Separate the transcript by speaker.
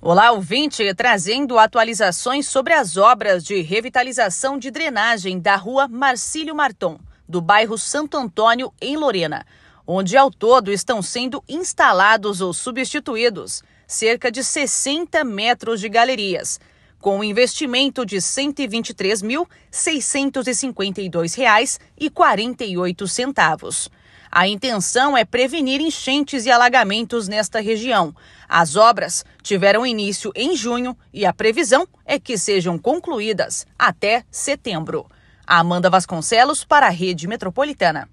Speaker 1: Olá, ouvinte, trazendo atualizações sobre as obras de revitalização de drenagem da rua Marcílio Marton, do bairro Santo Antônio, em Lorena, onde ao todo estão sendo instalados ou substituídos cerca de 60 metros de galerias com um investimento de R$ 123.652,48. A intenção é prevenir enchentes e alagamentos nesta região. As obras tiveram início em junho e a previsão é que sejam concluídas até setembro. Amanda Vasconcelos para a Rede Metropolitana.